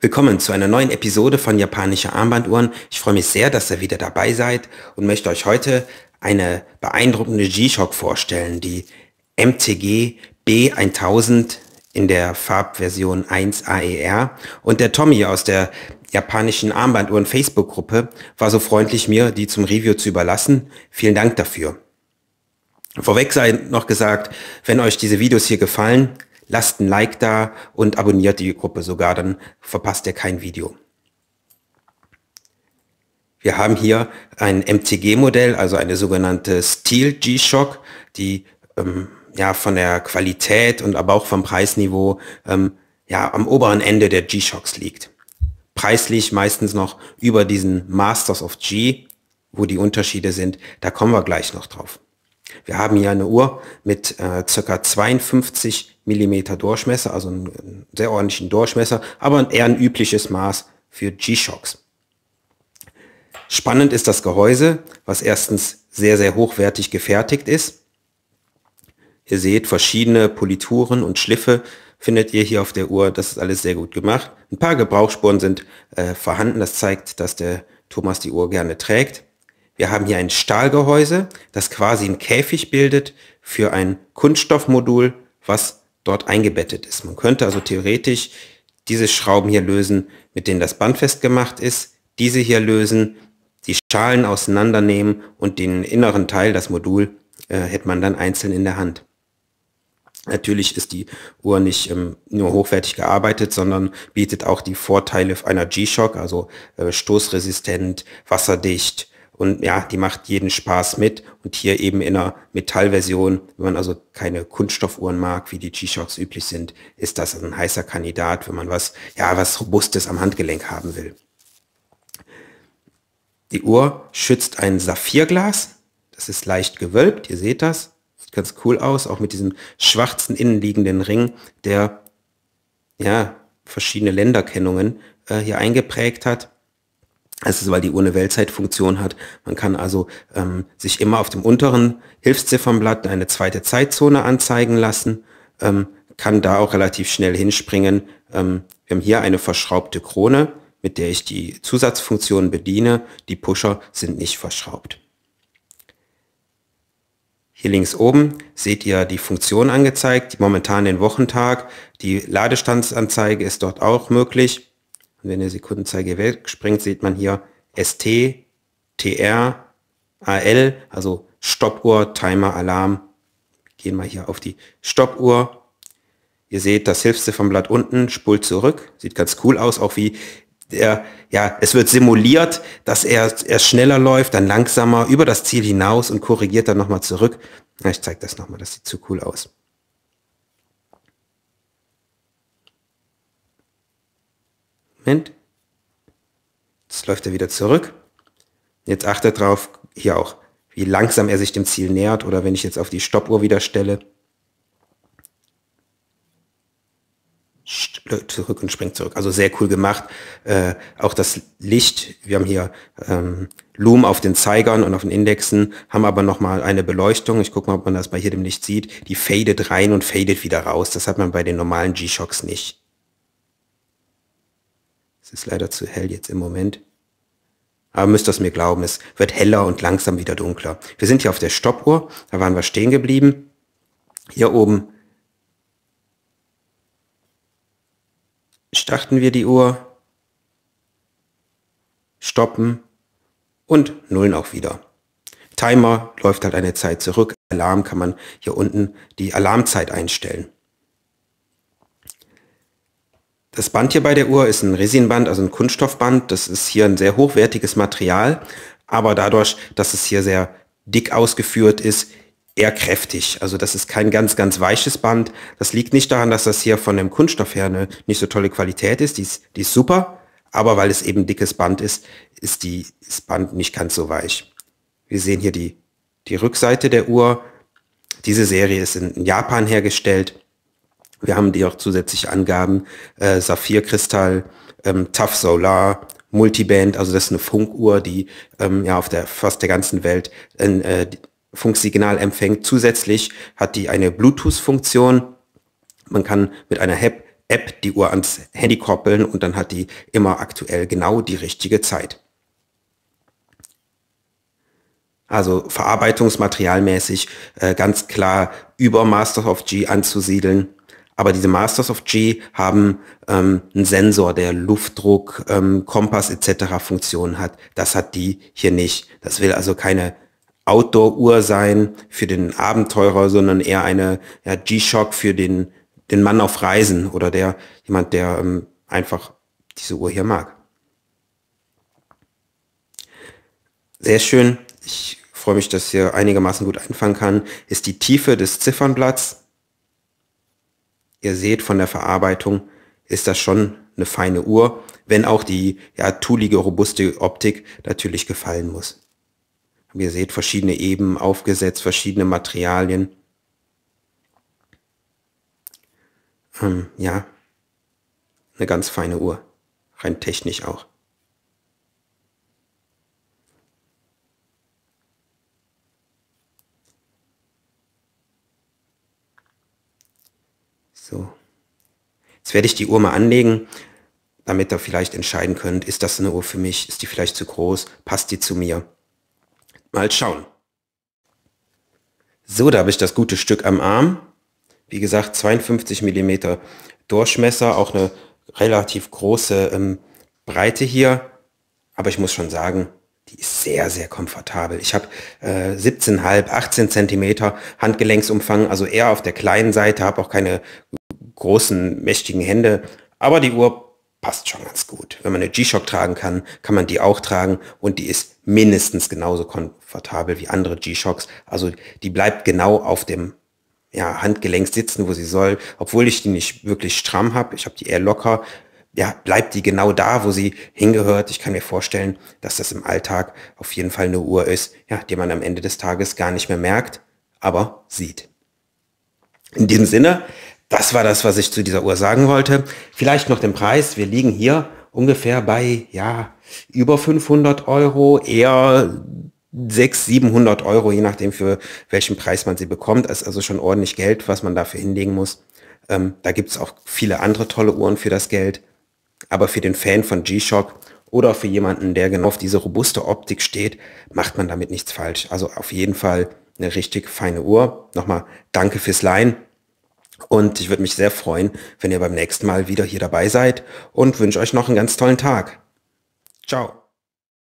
Willkommen zu einer neuen Episode von Japanische Armbanduhren. Ich freue mich sehr, dass ihr wieder dabei seid und möchte euch heute eine beeindruckende G-Shock vorstellen, die MTG B1000 in der Farbversion 1 AER. Und der Tommy aus der japanischen Armbanduhren Facebook-Gruppe war so freundlich, mir die zum Review zu überlassen. Vielen Dank dafür. Vorweg sei noch gesagt, wenn euch diese Videos hier gefallen, lasst ein Like da und abonniert die Gruppe sogar, dann verpasst ihr kein Video. Wir haben hier ein MTG-Modell, also eine sogenannte Steel G-Shock, die ähm, ja von der Qualität und aber auch vom Preisniveau ähm, ja am oberen Ende der G-Shocks liegt. Preislich meistens noch über diesen Masters of G, wo die Unterschiede sind, da kommen wir gleich noch drauf. Wir haben hier eine Uhr mit äh, ca. 52 Millimeter Durchmesser, also einen sehr ordentlichen Durchmesser, aber eher ein übliches Maß für G-Shocks. Spannend ist das Gehäuse, was erstens sehr, sehr hochwertig gefertigt ist. Ihr seht, verschiedene Polituren und Schliffe findet ihr hier auf der Uhr. Das ist alles sehr gut gemacht. Ein paar Gebrauchsspuren sind äh, vorhanden. Das zeigt, dass der Thomas die Uhr gerne trägt. Wir haben hier ein Stahlgehäuse, das quasi einen Käfig bildet für ein Kunststoffmodul, was dort eingebettet ist. Man könnte also theoretisch diese Schrauben hier lösen, mit denen das Band festgemacht ist, diese hier lösen, die Schalen auseinandernehmen und den inneren Teil, das Modul, äh, hätte man dann einzeln in der Hand. Natürlich ist die Uhr nicht ähm, nur hochwertig gearbeitet, sondern bietet auch die Vorteile einer G-Shock, also äh, stoßresistent, wasserdicht, und ja, die macht jeden Spaß mit. Und hier eben in einer Metallversion, wenn man also keine Kunststoffuhren mag, wie die G-Shocks üblich sind, ist das ein heißer Kandidat, wenn man was, ja, was Robustes am Handgelenk haben will. Die Uhr schützt ein Saphirglas. Das ist leicht gewölbt. Ihr seht das. Sieht ganz cool aus. Auch mit diesem schwarzen innenliegenden Ring, der, ja, verschiedene Länderkennungen äh, hier eingeprägt hat. Es ist, weil die ohne Weltzeitfunktion hat. Man kann also ähm, sich immer auf dem unteren Hilfsziffernblatt eine zweite Zeitzone anzeigen lassen, ähm, kann da auch relativ schnell hinspringen. Ähm, wir haben hier eine verschraubte Krone, mit der ich die Zusatzfunktion bediene. Die Pusher sind nicht verschraubt. Hier links oben seht ihr die Funktion angezeigt, momentan den Wochentag. Die Ladestandsanzeige ist dort auch möglich. Und wenn der Sekundenzeiger wegspringt, sieht man hier ST, TR, AL, also Stoppuhr, Timer, Alarm. Gehen wir hier auf die Stoppuhr. Ihr seht das Hilfste vom Blatt unten, spult zurück. Sieht ganz cool aus, auch wie der, ja, es wird simuliert, dass er erst schneller läuft, dann langsamer über das Ziel hinaus und korrigiert dann nochmal zurück. Ja, ich zeige das nochmal, das sieht zu cool aus. Moment. Jetzt läuft er wieder zurück. Jetzt achtet drauf, hier auch, wie langsam er sich dem Ziel nähert oder wenn ich jetzt auf die Stoppuhr wieder stelle. Zurück und springt zurück. Also sehr cool gemacht. Äh, auch das Licht, wir haben hier ähm, Loom auf den Zeigern und auf den Indexen, haben aber nochmal eine Beleuchtung. Ich gucke mal, ob man das bei hier dem Licht sieht. Die fadet rein und fadet wieder raus. Das hat man bei den normalen G-Shocks nicht. Es ist leider zu hell jetzt im Moment. Aber müsst ihr es mir glauben, es wird heller und langsam wieder dunkler. Wir sind hier auf der Stoppuhr, da waren wir stehen geblieben. Hier oben starten wir die Uhr, stoppen und nullen auch wieder. Timer läuft halt eine Zeit zurück. Alarm kann man hier unten die Alarmzeit einstellen. Das Band hier bei der Uhr ist ein Resinband, also ein Kunststoffband. Das ist hier ein sehr hochwertiges Material, aber dadurch, dass es hier sehr dick ausgeführt ist, eher kräftig. Also das ist kein ganz, ganz weiches Band. Das liegt nicht daran, dass das hier von dem Kunststoff her eine nicht so tolle Qualität ist. Die ist, die ist super, aber weil es eben dickes Band ist, ist die, das Band nicht ganz so weich. Wir sehen hier die, die Rückseite der Uhr. Diese Serie ist in Japan hergestellt. Wir haben die auch zusätzlich Angaben, äh, Saphirkristall, ähm, Tough Solar, Multiband, also das ist eine Funkuhr, die ähm, ja auf der fast der ganzen Welt ein äh, Funksignal empfängt. Zusätzlich hat die eine Bluetooth-Funktion. Man kann mit einer App, App die Uhr ans Handy koppeln und dann hat die immer aktuell genau die richtige Zeit. Also verarbeitungsmaterialmäßig äh, ganz klar über Master of G anzusiedeln aber diese Masters of G haben ähm, einen Sensor, der Luftdruck, ähm, Kompass etc. Funktionen hat. Das hat die hier nicht. Das will also keine Outdoor-Uhr sein für den Abenteurer, sondern eher eine ja, G-Shock für den, den Mann auf Reisen oder der jemand, der ähm, einfach diese Uhr hier mag. Sehr schön. Ich freue mich, dass hier einigermaßen gut einfangen kann, ist die Tiefe des Ziffernblatts ihr seht von der Verarbeitung, ist das schon eine feine Uhr, wenn auch die ja, tulige, robuste Optik natürlich gefallen muss. Und ihr seht verschiedene Ebenen aufgesetzt, verschiedene Materialien. Ähm, ja, eine ganz feine Uhr, rein technisch auch. So. Jetzt werde ich die Uhr mal anlegen, damit ihr vielleicht entscheiden könnt, ist das eine Uhr für mich, ist die vielleicht zu groß, passt die zu mir. Mal schauen. So, da habe ich das gute Stück am Arm. Wie gesagt, 52 Millimeter Durchmesser, auch eine relativ große ähm, Breite hier. Aber ich muss schon sagen, die ist sehr, sehr komfortabel. Ich habe äh, 17,5, 18 Zentimeter Handgelenksumfang, also eher auf der kleinen Seite, habe auch keine großen, mächtigen Hände. Aber die Uhr passt schon ganz gut. Wenn man eine G-Shock tragen kann, kann man die auch tragen und die ist mindestens genauso komfortabel wie andere G-Shocks. Also die bleibt genau auf dem ja, Handgelenk sitzen, wo sie soll. Obwohl ich die nicht wirklich stramm habe, ich habe die eher locker, ja, bleibt die genau da, wo sie hingehört. Ich kann mir vorstellen, dass das im Alltag auf jeden Fall eine Uhr ist, ja, die man am Ende des Tages gar nicht mehr merkt, aber sieht. In diesem Sinne das war das, was ich zu dieser Uhr sagen wollte. Vielleicht noch den Preis. Wir liegen hier ungefähr bei, ja, über 500 Euro, eher 600, 700 Euro, je nachdem für welchen Preis man sie bekommt. Das ist also schon ordentlich Geld, was man dafür hinlegen muss. Ähm, da gibt es auch viele andere tolle Uhren für das Geld. Aber für den Fan von G-Shock oder für jemanden, der genau auf diese robuste Optik steht, macht man damit nichts falsch. Also auf jeden Fall eine richtig feine Uhr. Nochmal danke fürs Leihen. Und ich würde mich sehr freuen, wenn ihr beim nächsten Mal wieder hier dabei seid und wünsche euch noch einen ganz tollen Tag. Ciao.